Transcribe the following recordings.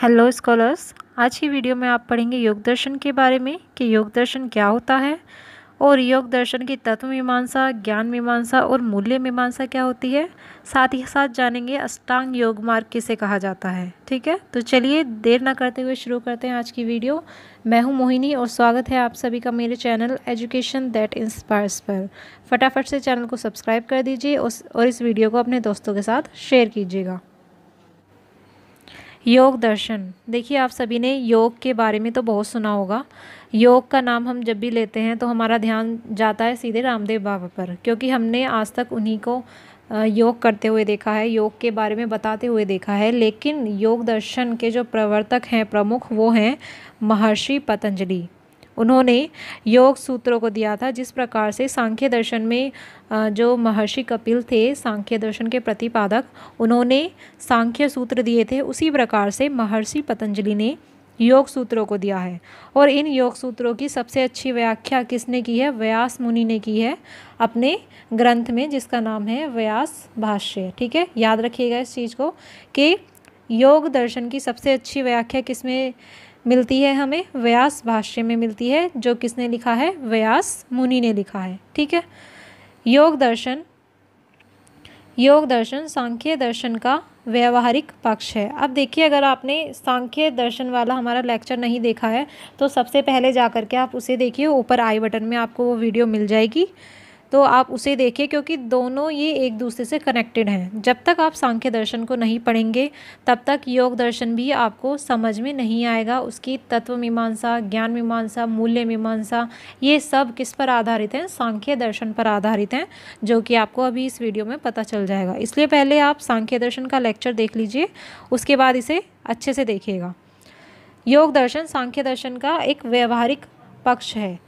hello scholars आज की video में आप पढ़ेंगे योग दर्शन के बारे में कि योग दर्शन क्या होता है और योग दर्शन की तत्व मीमांसा ज्ञान मीमांसा और मूल्य मीमांसा क्या होती है साथ ही साथ जानेंगे अष्टांग योग मार्ग किसे कहा जाता है ठीक है तो चलिए देर ना करते हुए शुरू करते हैं आज की वीडियो मैं हूं मोहिनी और स्वागत है आप सभी का मेरे चैनल एजुकेशन दैट इंस्पायर्स पर फटाफट से चैनल को सब्सक्राइब कर दीजिए और इस वीडियो को अपने दोस्तों के साथ शेयर कीजिएगा योग दर्शन देखिए आप सभी ने योग के बारे में तो बहुत सुना होगा योग का नाम हम जब भी लेते हैं तो हमारा ध्यान जाता है सीधे रामदेव बाबा पर क्योंकि हमने आज तक उन्हीं को योग करते हुए देखा है योग के बारे में बताते हुए देखा है लेकिन योग दर्शन के जो प्रवर्तक हैं प्रमुख वो हैं महर्षि पतंजलि उन्होंने योग सूत्रों को दिया था जिस प्रकार से सांख्य दर्शन में जो महर्षि कपिल थे सांख्य दर्शन के प्रतिपादक उन्होंने सांख्य सूत्र दिए थे उसी प्रकार से महर्षि पतंजलि ने योग सूत्रों को दिया है और इन योग सूत्रों की सबसे अच्छी व्याख्या किसने की है व्यास मुनि ने की है अपने ग्रंथ में जिसका नाम है व्यास भाष्य ठीक है याद रखिएगा इस चीज़ को कि योग दर्शन की सबसे अच्छी व्याख्या किसमें मिलती है हमें व्यास भाष्य में मिलती है जो किसने लिखा है व्यास मुनि ने लिखा है ठीक है योग दर्शन योग दर्शन सांख्य दर्शन का व्यवहारिक पक्ष है अब देखिए अगर आपने सांख्य दर्शन वाला हमारा लेक्चर नहीं देखा है तो सबसे पहले जा करके आप उसे देखिए ऊपर आई बटन में आपको वो वीडियो मिल जाएगी तो आप उसे देखिए क्योंकि दोनों ये एक दूसरे से कनेक्टेड हैं जब तक आप सांख्य दर्शन को नहीं पढ़ेंगे तब तक योग दर्शन भी आपको समझ में नहीं आएगा उसकी तत्व मीमांसा ज्ञान मीमांसा मूल्य मीमांसा ये सब किस पर आधारित हैं सांख्य दर्शन पर आधारित हैं जो कि आपको अभी इस वीडियो में पता चल जाएगा इसलिए पहले आप सांख्य दर्शन का लेक्चर देख लीजिए उसके बाद इसे अच्छे से देखिएगा योग दर्शन सांख्य दर्शन का एक व्यवहारिक पक्ष है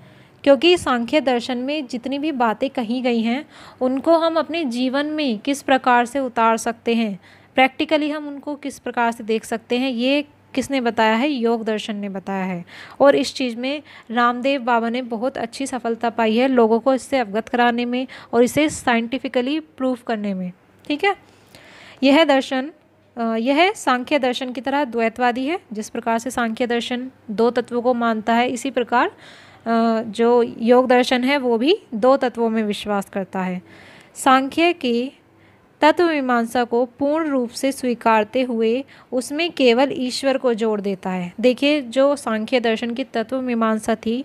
क्योंकि सांख्य दर्शन में जितनी भी बातें कही गई हैं उनको हम अपने जीवन में किस प्रकार से उतार सकते हैं प्रैक्टिकली हम उनको किस प्रकार से देख सकते हैं ये किसने बताया है योग दर्शन ने बताया है और इस चीज़ में रामदेव बाबा ने बहुत अच्छी सफलता पाई है लोगों को इससे अवगत कराने में और इसे साइंटिफिकली प्रूव करने में ठीक है यह दर्शन यह सांख्य दर्शन की तरह द्वैतवादी है जिस प्रकार से सांख्य दर्शन दो तत्वों को मानता है इसी प्रकार जो योग दर्शन है वो भी दो तत्वों में विश्वास करता है सांख्य की तत्व मीमांसा को पूर्ण रूप से स्वीकारते हुए उसमें केवल ईश्वर को जोड़ देता है देखिए जो सांख्य दर्शन की तत्व मीमांसा थी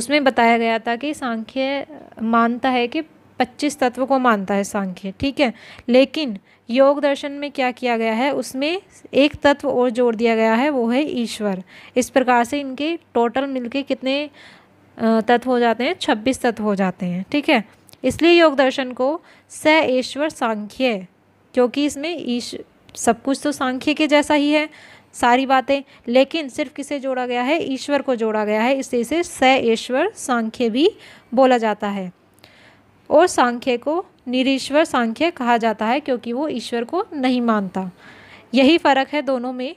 उसमें बताया गया था कि सांख्य मानता है कि पच्चीस तत्व को मानता है सांख्य ठीक है लेकिन योग दर्शन में क्या किया गया है उसमें एक तत्व और जोड़ दिया गया है वो है ईश्वर इस प्रकार से इनके टोटल मिलके कितने तत्व हो जाते हैं छब्बीस तत्व हो जाते हैं ठीक है इसलिए योग दर्शन को स ईश्वर सांख्य क्योंकि इसमें ईश सब कुछ तो सांख्य के जैसा ही है सारी बातें लेकिन सिर्फ किसे जोड़ा गया है ईश्वर को जोड़ा गया है इसलिए इसे स ईश्वर सांख्य भी बोला जाता है और सांख्य को निरीश्वर सांख्य कहा जाता है क्योंकि वो ईश्वर को नहीं मानता यही फ़र्क है दोनों में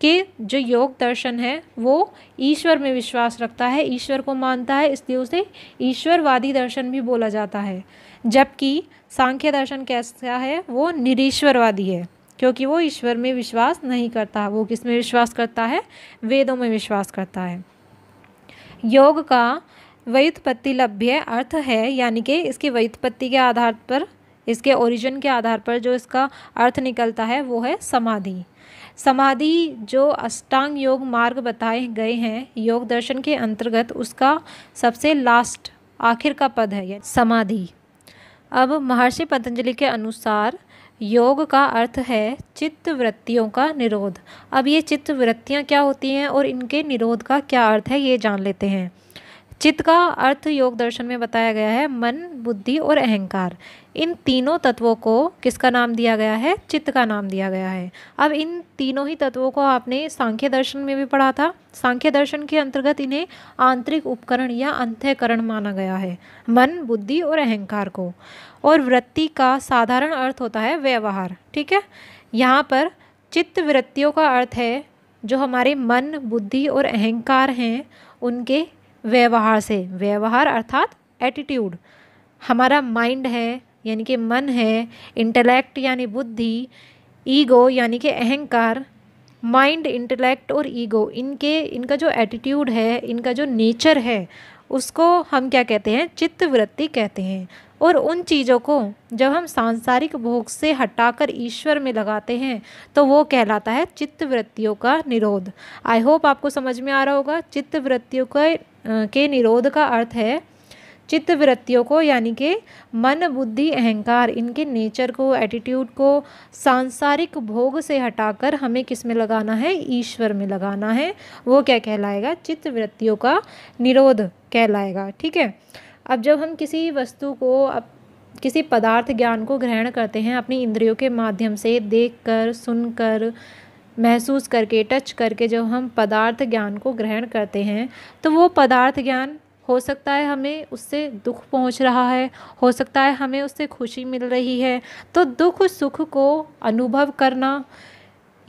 कि जो योग दर्शन है वो ईश्वर में विश्वास रखता है ईश्वर को मानता है इसलिए उसे ईश्वरवादी दर्शन भी बोला जाता है जबकि सांख्य दर्शन कैसा है वो निरीश्वरवादी है क्योंकि वो ईश्वर में विश्वास नहीं करता वो किस में विश्वास करता है वेदों में विश्वास करता है योग का व्युत्पत्ति लभ्य अर्थ है यानी कि इसकी व्युत्पत्ति के आधार पर इसके ओरिजिन के आधार पर जो इसका अर्थ निकलता है वो है समाधि समाधि जो अष्टांग योग मार्ग बताए गए हैं योग दर्शन के अंतर्गत उसका सबसे लास्ट आखिर का पद है समाधि अब महर्षि पतंजलि के अनुसार योग का अर्थ है चित्त वृत्तियों का निरोध अब ये चित्त वृत्तियाँ क्या होती हैं और इनके निरोध का क्या अर्थ है ये जान लेते हैं चित्त का अर्थ योग दर्शन में बताया गया है मन बुद्धि और अहंकार इन तीनों तत्वों को किसका नाम दिया गया है चित्त का नाम दिया गया है अब इन तीनों ही तत्वों को आपने सांख्य दर्शन में भी पढ़ा था सांख्य दर्शन के अंतर्गत इन्हें आंतरिक उपकरण या अंत्यकरण माना गया है मन बुद्धि और अहंकार को और वृत्ति का साधारण अर्थ होता है व्यवहार ठीक है यहाँ पर चित्त वृत्तियों का अर्थ है जो हमारे मन बुद्धि और अहंकार हैं उनके व्यवहार से व्यवहार अर्थात एटीट्यूड हमारा माइंड है यानी कि मन है इंटेलेक्ट यानी बुद्धि ईगो यानी कि अहंकार माइंड इंटेलेक्ट और ईगो इनके इनका जो एटीट्यूड है इनका जो नेचर है उसको हम क्या कहते हैं चित्तवृत्ति कहते हैं और उन चीज़ों को जब हम सांसारिक भोग से हटाकर ईश्वर में लगाते हैं तो वो कहलाता है चित्त वृत्तियों का निरोध आई होप आपको समझ में आ रहा होगा चित्त वृत्तियों के के निरोध का अर्थ है चित्त वृत्तियों को यानी कि मन बुद्धि अहंकार इनके नेचर को एटीट्यूड को सांसारिक भोग से हटाकर हमें किस में लगाना है ईश्वर में लगाना है वो क्या कहलाएगा चित्त वृत्तियों का निरोध कहलाएगा ठीक है अब जब हम किसी वस्तु को अब किसी पदार्थ ज्ञान को ग्रहण करते हैं अपनी इंद्रियों के माध्यम से देख कर सुन कर महसूस करके टच करके जब हम पदार्थ ज्ञान को ग्रहण करते हैं तो वो पदार्थ ज्ञान हो सकता है हमें उससे दुख पहुंच रहा है हो सकता है हमें उससे खुशी मिल रही है तो दुख सुख को अनुभव करना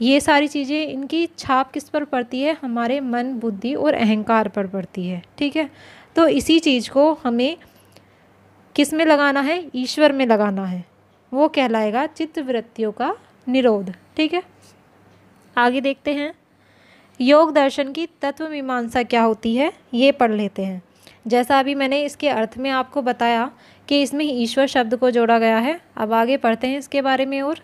ये सारी चीज़ें इनकी छाप किस पर पड़ती है हमारे मन बुद्धि और अहंकार पर पड़ती है ठीक है तो इसी चीज़ को हमें किस में लगाना है ईश्वर में लगाना है वो कहलाएगा चित्त वृत्तियों का निरोध ठीक है आगे देखते हैं योग दर्शन की तत्व मीमांसा क्या होती है ये पढ़ लेते हैं जैसा अभी मैंने इसके अर्थ में आपको बताया कि इसमें ईश्वर शब्द को जोड़ा गया है अब आगे पढ़ते हैं इसके बारे में और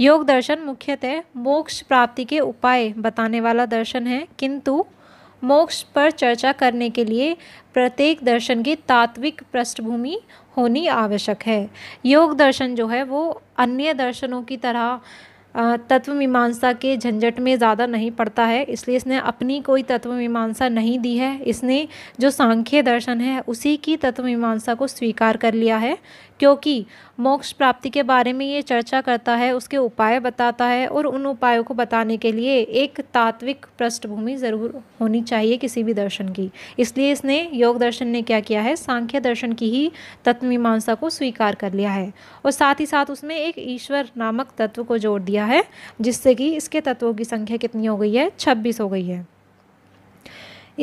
योग दर्शन मुख्यतः मोक्ष प्राप्ति के उपाय बताने वाला दर्शन है किंतु मोक्ष पर चर्चा करने के लिए प्रत्येक दर्शन की तात्विक पृष्ठभूमि होनी आवश्यक है योग दर्शन जो है वो अन्य दर्शनों की तरह तत्व मीमांसा के झंझट में ज़्यादा नहीं पड़ता है इसलिए इसने अपनी कोई तत्व मीमांसा नहीं दी है इसने जो सांख्य दर्शन है उसी की तत्व मीमांसा को स्वीकार कर लिया है क्योंकि मोक्ष प्राप्ति के बारे में ये चर्चा करता है उसके उपाय बताता है और उन उपायों को बताने के लिए एक तात्विक पृष्ठभूमि ज़रूर होनी चाहिए किसी भी दर्शन की इसलिए इसने योग दर्शन ने क्या किया है सांख्य दर्शन की ही तत्व मीमांसा को स्वीकार कर लिया है और साथ ही साथ उसमें एक ईश्वर नामक तत्व को जोड़ दिया गया है जिससे कि इसके तत्वों की संख्या कितनी हो गई है छब्बीस हो गई है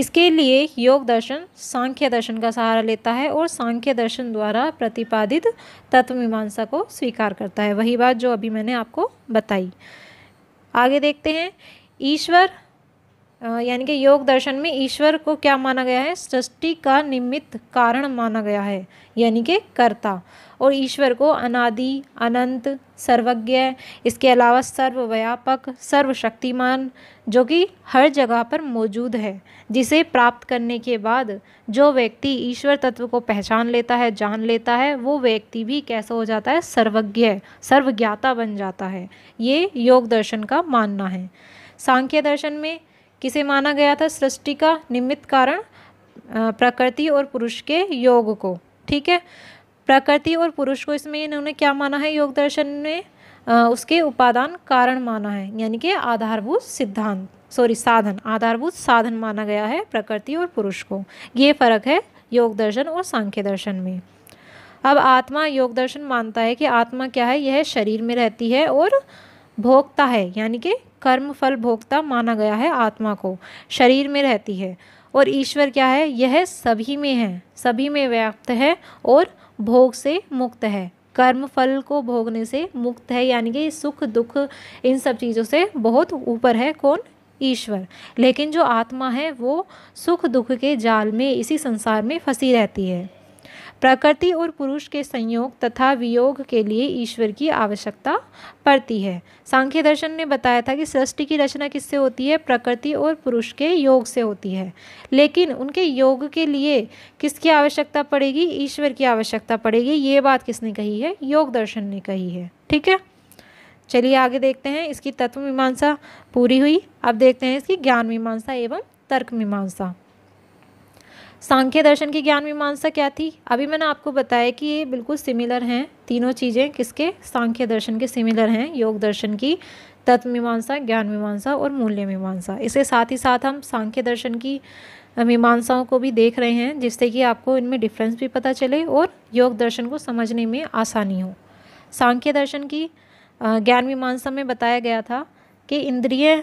इसके लिए योग दर्शन सांख्य दर्शन का सहारा लेता है और सांख्य दर्शन द्वारा प्रतिपादित तत्व मीमांसा को स्वीकार करता है वही बात जो अभी मैंने आपको बताई आगे देखते हैं ईश्वर यानी कि योग दर्शन में ईश्वर को क्या माना गया है सृष्टि का निमित्त कारण माना गया है यानी कि कर्ता और ईश्वर को अनादि अनंत सर्वज्ञ इसके अलावा सर्वव्यापक सर्वशक्तिमान जो कि हर जगह पर मौजूद है जिसे प्राप्त करने के बाद जो व्यक्ति ईश्वर तत्व को पहचान लेता है जान लेता है वो व्यक्ति भी कैसा हो जाता है सर्वज्ञ सर्वज्ञाता बन जाता है ये योग दर्शन का मानना है सांख्य दर्शन में किसे माना गया था सृष्टि का निमित्त कारण प्रकृति और पुरुष के योग को ठीक है प्रकृति और पुरुष को इसमें इन्होंने क्या माना है योग दर्शन में उसके उपादान कारण माना है यानी कि आधारभूत सिद्धांत सॉरी साधन आधारभूत साधन माना गया है प्रकृति और पुरुष को ये फर्क है योग दर्शन और सांख्य दर्शन में अब आत्मा योग दर्शन मानता है कि आत्मा क्या है यह शरीर में रहती है और भोगता है यानी कि कर्म फल भोगता माना गया है आत्मा को शरीर में रहती है और ईश्वर क्या है यह सभी में है सभी में व्याप्त है और भोग से मुक्त है कर्म फल को भोगने से मुक्त है यानी कि सुख दुख इन सब चीज़ों से बहुत ऊपर है कौन ईश्वर लेकिन जो आत्मा है वो सुख दुख के जाल में इसी संसार में फंसी रहती है प्रकृति और पुरुष के संयोग तथा वियोग के लिए ईश्वर की आवश्यकता पड़ती है सांख्य दर्शन ने बताया था कि सृष्टि की रचना किससे होती है प्रकृति और पुरुष के योग से होती है लेकिन उनके योग के लिए किसकी आवश्यकता पड़ेगी ईश्वर की आवश्यकता पड़ेगी ये बात किसने कही है योग दर्शन ने कही है ठीक है चलिए आगे देखते हैं इसकी तत्व मीमांसा पूरी हुई अब देखते हैं इसकी ज्ञान मीमांसा एवं तर्क मीमांसा सांख्य दर्शन की ज्ञान मीमांसा क्या थी अभी मैंने आपको बताया कि ये बिल्कुल सिमिलर हैं तीनों चीज़ें किसके सांख्य दर्शन के सिमिलर हैं योग दर्शन की तत्व मीमांसा ज्ञान मीमांसा और मूल्य मीमांसा इसके साथ ही साथ हम सांख्य दर्शन की मीमांसाओं को भी देख रहे हैं जिससे कि आपको इनमें डिफ्रेंस भी पता चले और योग दर्शन को समझने में आसानी हो सांख्य दर्शन की ज्ञान मीमांसा में बताया गया था कि इंद्रिय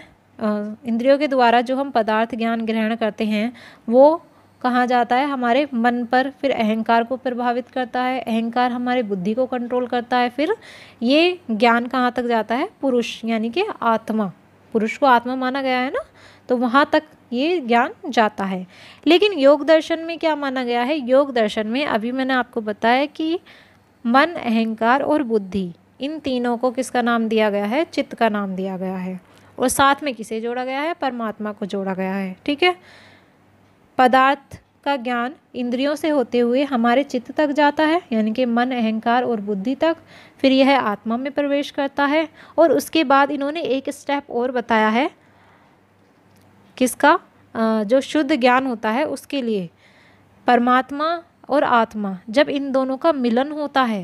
इंद्रियों के द्वारा जो हम पदार्थ ज्ञान ग्रहण करते हैं वो कहा जाता है हमारे मन पर फिर अहंकार को प्रभावित करता है अहंकार हमारे बुद्धि को कंट्रोल करता है फिर ये ज्ञान कहाँ तक जाता है पुरुष यानी कि आत्मा पुरुष को आत्मा माना गया है ना तो वहाँ तक ये ज्ञान जाता है लेकिन योग दर्शन में क्या माना गया है योग दर्शन में अभी मैंने आपको बताया कि मन अहंकार और बुद्धि इन तीनों को किसका नाम दिया गया है चित्त का नाम दिया गया है और साथ में किसे जोड़ा गया है परमात्मा को जोड़ा गया है ठीक है पदार्थ का ज्ञान इंद्रियों से होते हुए हमारे चित्त तक जाता है यानी कि मन अहंकार और बुद्धि तक फिर यह आत्मा में प्रवेश करता है और उसके बाद इन्होंने एक स्टेप और बताया है किसका जो शुद्ध ज्ञान होता है उसके लिए परमात्मा और आत्मा जब इन दोनों का मिलन होता है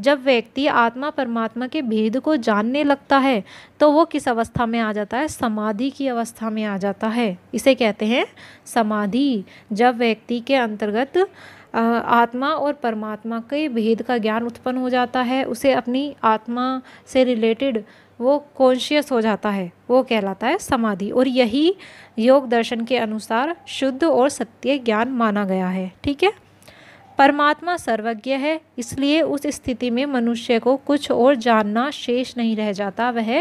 जब व्यक्ति आत्मा परमात्मा के भेद को जानने लगता है तो वो किस अवस्था में आ जाता है समाधि की अवस्था में आ जाता है इसे कहते हैं समाधि जब व्यक्ति के अंतर्गत आत्मा और परमात्मा के भेद का ज्ञान उत्पन्न हो जाता है उसे अपनी आत्मा से रिलेटेड वो कॉन्शियस हो जाता है वो कहलाता है समाधि और यही योग दर्शन के अनुसार शुद्ध और सत्य ज्ञान माना गया है ठीक है परमात्मा सर्वज्ञ है इसलिए उस स्थिति में मनुष्य को कुछ और जानना शेष नहीं रह जाता वह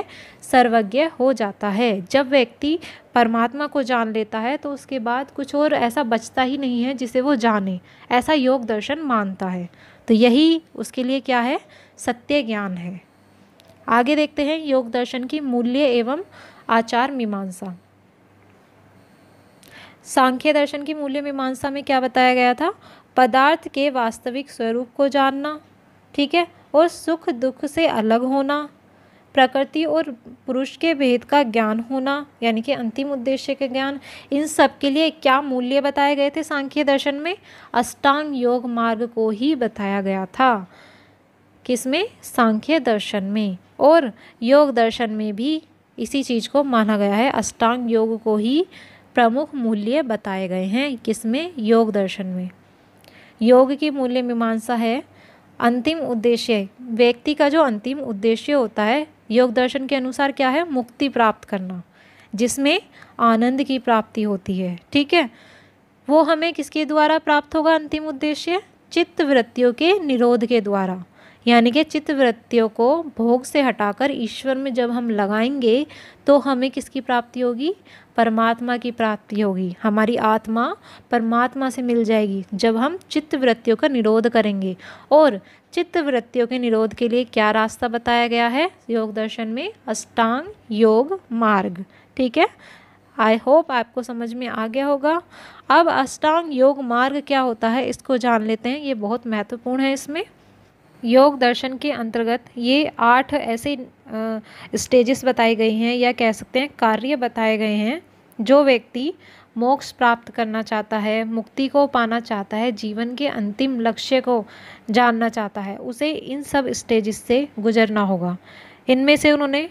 सर्वज्ञ हो जाता है जब व्यक्ति परमात्मा को जान लेता है तो उसके बाद कुछ और ऐसा बचता ही नहीं है जिसे वो जाने ऐसा योग दर्शन मानता है तो यही उसके लिए क्या है सत्य ज्ञान है आगे देखते हैं योग दर्शन की मूल्य एवं आचार मीमांसा सांख्य दर्शन की मूल्य मीमांसा में क्या बताया गया था पदार्थ के वास्तविक स्वरूप को जानना ठीक है और सुख दुख से अलग होना प्रकृति और पुरुष के भेद का ज्ञान होना यानी कि अंतिम उद्देश्य के ज्ञान इन सब के लिए क्या मूल्य बताए गए थे सांख्य दर्शन में अष्टांग योग मार्ग को ही बताया गया था किसमें सांख्य दर्शन में और योग दर्शन में भी इसी चीज़ को माना गया है अष्टांग योग को ही प्रमुख मूल्य बताए गए हैं किसमें योग दर्शन में योग की मूल्य मीमांसा है अंतिम उद्देश्य व्यक्ति का जो अंतिम उद्देश्य होता है योग दर्शन के अनुसार क्या है मुक्ति प्राप्त करना जिसमें आनंद की प्राप्ति होती है ठीक है वो हमें किसके द्वारा प्राप्त होगा अंतिम उद्देश्य चित्त वृत्तियों के निरोध के द्वारा यानी कि चित्त वृत्तियों को भोग से हटाकर ईश्वर में जब हम लगाएंगे तो हमें किसकी प्राप्ति होगी परमात्मा की प्राप्ति होगी हमारी आत्मा परमात्मा से मिल जाएगी जब हम चित्त वृत्तियों का निरोध करेंगे और चित्त वृत्तियों के निरोध के लिए क्या रास्ता बताया गया है योग दर्शन में अष्टांग योग मार्ग ठीक है आई होप आपको समझ में आ गया होगा अब अष्टांग योग मार्ग क्या होता है इसको जान लेते हैं ये बहुत महत्वपूर्ण है इसमें योग दर्शन के अंतर्गत ये आठ ऐसे स्टेजेस बताई गई हैं या कह सकते हैं कार्य बताए गए हैं जो व्यक्ति मोक्ष प्राप्त करना चाहता है मुक्ति को पाना चाहता है जीवन के अंतिम लक्ष्य को जानना चाहता है उसे इन सब स्टेजेस से गुजरना होगा इनमें से उन्होंने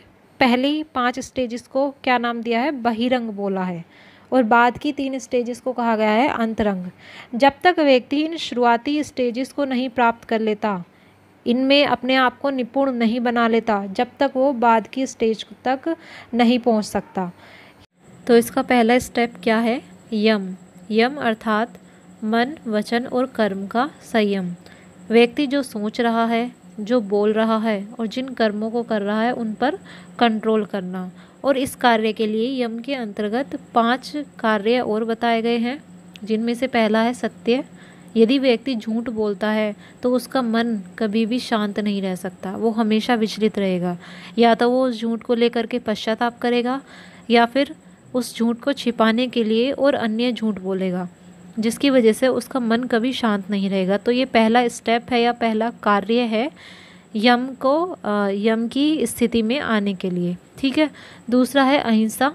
पहली पांच स्टेजेस को क्या नाम दिया है बहिरंग बोला है और बाद की तीन स्टेजेस को कहा गया है अंतरंग जब तक व्यक्ति इन शुरुआती स्टेजेस को नहीं प्राप्त कर लेता इनमें अपने आप को निपुण नहीं बना लेता जब तक वो बाद की स्टेज तक नहीं पहुंच सकता तो इसका पहला स्टेप क्या है यम यम अर्थात मन वचन और कर्म का संयम व्यक्ति जो सोच रहा है जो बोल रहा है और जिन कर्मों को कर रहा है उन पर कंट्रोल करना और इस कार्य के लिए यम के अंतर्गत पांच कार्य और बताए गए हैं जिनमें से पहला है सत्य यदि व्यक्ति झूठ बोलता है तो उसका मन कभी भी शांत नहीं रह सकता वो हमेशा विचलित रहेगा या तो वो उस झूठ को लेकर के पश्चाताप करेगा या फिर उस झूठ को छिपाने के लिए और अन्य झूठ बोलेगा जिसकी वजह से उसका मन कभी शांत नहीं रहेगा तो ये पहला स्टेप है या पहला कार्य है यम को यम की स्थिति में आने के लिए ठीक है दूसरा है अहिंसा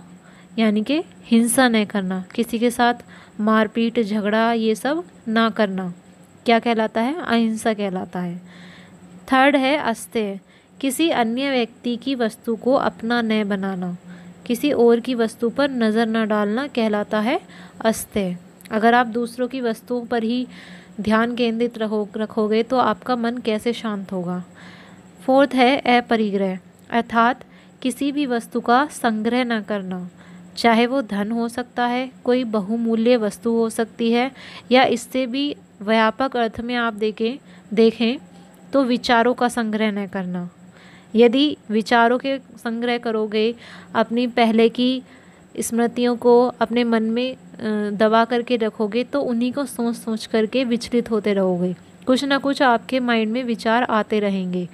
यानी कि हिंसा न करना किसी के साथ मारपीट झगड़ा ये सब ना करना क्या कहलाता है अहिंसा कहलाता है थर्ड है अस्त्य किसी अन्य व्यक्ति की वस्तु को अपना न बनाना किसी और की वस्तु पर नज़र न डालना कहलाता है अस्त्य अगर आप दूसरों की वस्तुओं पर ही ध्यान केंद्रित रहो रखोगे तो आपका मन कैसे शांत होगा फोर्थ है अपरिग्रह अर्थात किसी भी वस्तु का संग्रह न करना चाहे वो धन हो सकता है कोई बहुमूल्य वस्तु हो सकती है या इससे भी व्यापक अर्थ में आप देखें देखें तो विचारों का संग्रह न करना यदि विचारों के संग्रह करोगे अपनी पहले की स्मृतियों को अपने मन में दबा करके रखोगे तो उन्हीं को सोच सोच करके विचलित होते रहोगे कुछ ना कुछ आपके माइंड में विचार आते रहेंगे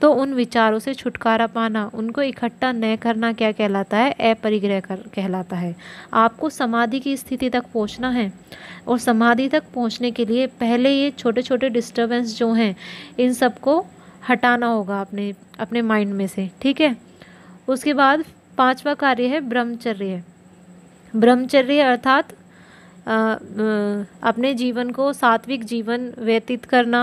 तो उन विचारों से छुटकारा पाना उनको इकट्ठा न करना क्या कहलाता है अपरिग्रह कर कहलाता है आपको समाधि की स्थिति तक पहुंचना है और समाधि तक पहुंचने के लिए पहले ये छोटे छोटे डिस्टरबेंस जो हैं इन सबको हटाना होगा अपने अपने माइंड में से ठीक है उसके बाद पांचवा कार्य है ब्रह्मचर्य ब्रह्मचर्य अर्थात अपने जीवन को सात्विक जीवन व्यतीत करना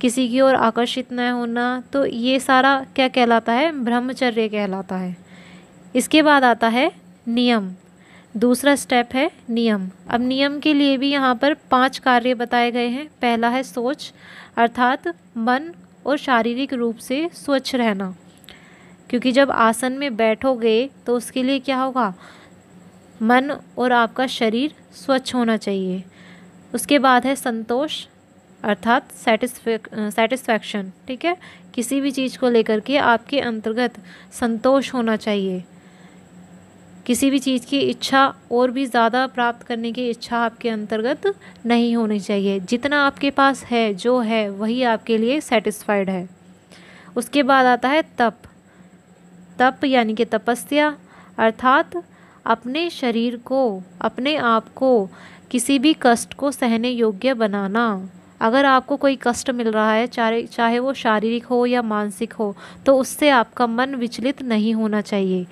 किसी की ओर आकर्षित न होना तो ये सारा क्या कहलाता है ब्रह्मचर्य कहलाता है इसके बाद आता है नियम दूसरा स्टेप है नियम अब नियम के लिए भी यहाँ पर पांच कार्य बताए गए हैं पहला है सोच अर्थात मन और शारीरिक रूप से स्वच्छ रहना क्योंकि जब आसन में बैठोगे तो उसके लिए क्या होगा मन और आपका शरीर स्वच्छ होना चाहिए उसके बाद है संतोष अर्थात सेटिस्फे सेटिस्फैक्शन ठीक है किसी भी चीज़ को लेकर के आपके अंतर्गत संतोष होना चाहिए किसी भी चीज़ की इच्छा और भी ज़्यादा प्राप्त करने की इच्छा आपके अंतर्गत नहीं होनी चाहिए जितना आपके पास है जो है वही आपके लिए सेटिस्फाइड है उसके बाद आता है तप तप यानी कि तपस्या अर्थात अपने शरीर को अपने आप को किसी भी कष्ट को सहने योग्य बनाना अगर आपको कोई कष्ट मिल रहा है चाहे चाहे वो शारीरिक हो या मानसिक हो तो उससे आपका मन विचलित नहीं होना चाहिए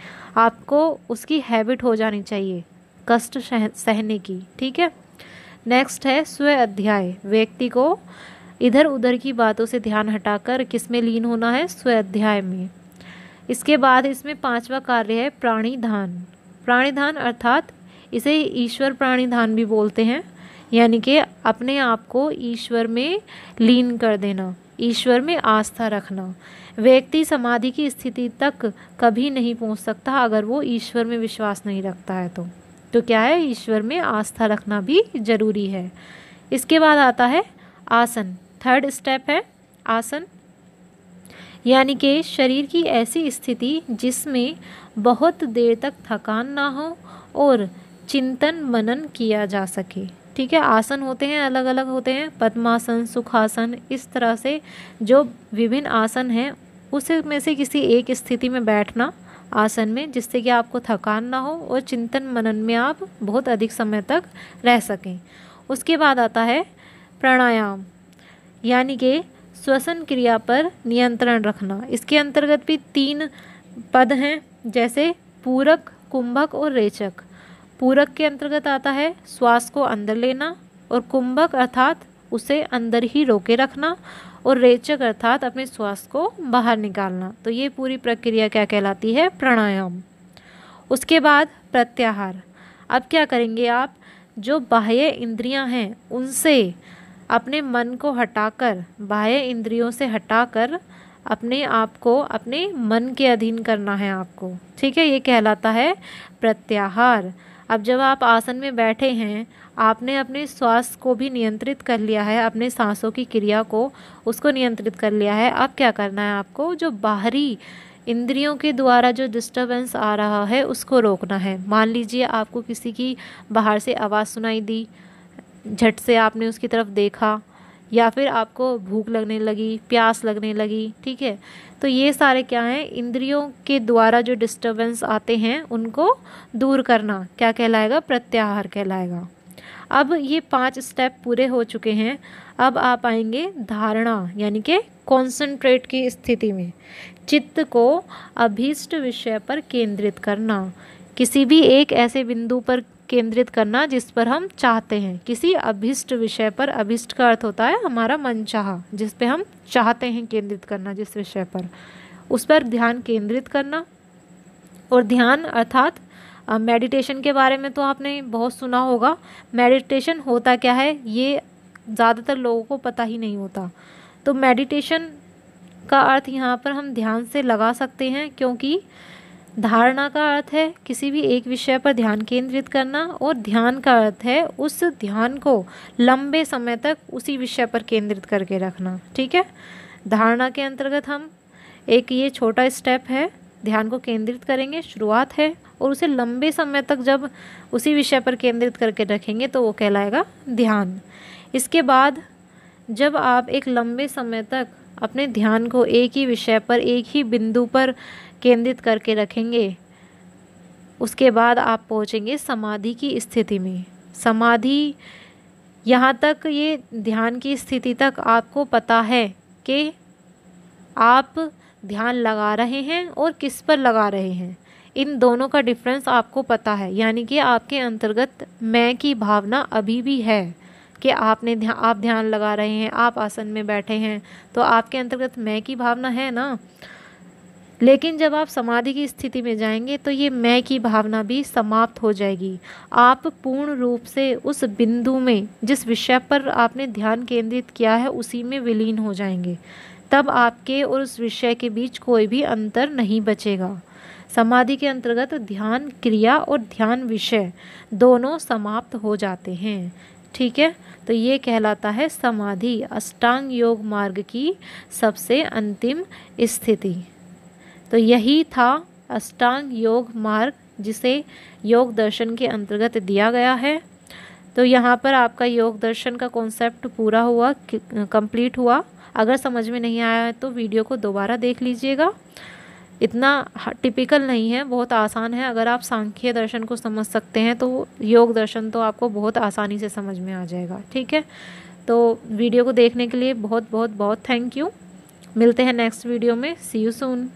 आपको उसकी हैबिट हो जानी चाहिए कष्ट सहने की ठीक है नेक्स्ट है स्व अध्याय व्यक्ति को इधर उधर की बातों से ध्यान हटाकर किस में लीन होना है स्व अध्याय में इसके बाद इसमें पांचवा कार्य है प्राणिधान प्राणिधान अर्थात इसे ईश्वर प्राणिधान भी बोलते हैं यानी कि अपने आप को ईश्वर में लीन कर देना ईश्वर में आस्था रखना व्यक्ति समाधि की स्थिति तक कभी नहीं पहुंच सकता अगर वो ईश्वर में विश्वास नहीं रखता है तो तो क्या है ईश्वर में आस्था रखना भी जरूरी है इसके बाद आता है आसन थर्ड स्टेप है आसन यानी कि शरीर की ऐसी स्थिति जिसमें बहुत देर तक थकान ना हो और चिंतन मनन किया जा सके ठीक है आसन होते हैं अलग अलग होते हैं पद्मासन सुखासन इस तरह से जो विभिन्न आसन हैं उसे में से किसी एक स्थिति में बैठना आसन में जिससे कि आपको थकान ना हो और चिंतन मनन में आप बहुत अधिक समय तक रह सकें उसके बाद आता है प्राणायाम यानी कि श्वसन क्रिया पर नियंत्रण रखना इसके अंतर्गत भी तीन पद हैं जैसे पूरक कुंभक और रेचक पूरक के अंतर्गत आता है श्वास को अंदर लेना और कुंभक अर्थात उसे अंदर ही रोके रखना और रेचक अर्थात अपने श्वास को बाहर निकालना तो ये पूरी प्रक्रिया क्या कहलाती है प्राणायाम उसके बाद प्रत्याहार अब क्या करेंगे आप जो बाह्य इंद्रियां हैं उनसे अपने मन को हटाकर बाह्य इंद्रियों से हटाकर अपने आप को अपने मन के अधीन करना है आपको ठीक है ये कहलाता है प्रत्याहार अब जब आप आसन में बैठे हैं आपने अपने श्वास को भी नियंत्रित कर लिया है अपने सांसों की क्रिया को उसको नियंत्रित कर लिया है अब क्या करना है आपको जो बाहरी इंद्रियों के द्वारा जो डिस्टरबेंस आ रहा है उसको रोकना है मान लीजिए आपको किसी की बाहर से आवाज़ सुनाई दी झट से आपने उसकी तरफ देखा या फिर आपको भूख लगने लगी प्यास लगने लगी ठीक है तो ये सारे क्या हैं इंद्रियों के द्वारा जो डिस्टर्बेंस आते हैं उनको दूर करना क्या कहलाएगा प्रत्याहार कहलाएगा अब ये पांच स्टेप पूरे हो चुके हैं अब आप आएंगे धारणा यानी कि कंसंट्रेट की स्थिति में चित्त को अभीष्ट विषय पर केंद्रित करना किसी भी एक ऐसे बिंदु पर केंद्रित करना जिस पर हम चाहते हैं किसी अभिष्ट विषय पर अभिष्ट का अर्थ होता है हमारा मन चाह जिस पर हम चाहते हैं केंद्रित करना जिस विषय पर उस पर ध्यान केंद्रित करना और ध्यान अर्थात मेडिटेशन के बारे में तो आपने बहुत सुना होगा मेडिटेशन होता क्या है ये ज़्यादातर लोगों को पता ही नहीं होता तो मेडिटेशन का अर्थ यहाँ पर हम ध्यान से लगा सकते हैं क्योंकि धारणा का अर्थ है किसी भी एक विषय पर ध्यान केंद्रित करना और ध्यान का अर्थ है उस ध्यान को लंबे समय तक उसी विषय पर केंद्रित करके रखना ठीक है धारणा के अंतर्गत हम एक ये छोटा स्टेप है ध्यान को केंद्रित करेंगे शुरुआत है और उसे लंबे समय तक जब उसी विषय पर केंद्रित करके रखेंगे तो वो कहलाएगा ध्यान इसके बाद जब आप एक लंबे समय तक अपने ध्यान को एक ही विषय पर एक ही बिंदु पर केंद्रित करके रखेंगे उसके बाद आप पहुँचेंगे समाधि की स्थिति में समाधि यहाँ तक ये ध्यान की स्थिति तक आपको पता है कि आप ध्यान लगा रहे हैं और किस पर लगा रहे हैं इन दोनों का डिफरेंस आपको पता है यानी कि आपके अंतर्गत मैं की भावना अभी भी है कि आपने ध्या, आप ध्यान लगा रहे हैं आप आसन में बैठे हैं तो आपके अंतर्गत मैं की भावना है ना लेकिन जब आप समाधि की स्थिति में जाएंगे तो ये मैं की भावना भी समाप्त हो जाएगी आप पूर्ण रूप से उस बिंदु में जिस विषय पर आपने ध्यान केंद्रित किया है उसी में विलीन हो जाएंगे तब आपके और उस विषय के बीच कोई भी अंतर नहीं बचेगा समाधि के अंतर्गत ध्यान क्रिया और ध्यान विषय दोनों समाप्त हो जाते हैं ठीक है तो ये कहलाता है समाधि अष्टांग योग मार्ग की सबसे अंतिम स्थिति तो यही था अष्टांग योग मार्ग जिसे योग दर्शन के अंतर्गत दिया गया है तो यहाँ पर आपका योग दर्शन का कॉन्सेप्ट पूरा हुआ कंप्लीट हुआ अगर समझ में नहीं आया है तो वीडियो को दोबारा देख लीजिएगा इतना टिपिकल नहीं है बहुत आसान है अगर आप सांख्य दर्शन को समझ सकते हैं तो योग दर्शन तो आपको बहुत आसानी से समझ में आ जाएगा ठीक है तो वीडियो को देखने के लिए बहुत बहुत बहुत थैंक यू मिलते हैं नेक्स्ट वीडियो में सी यू सून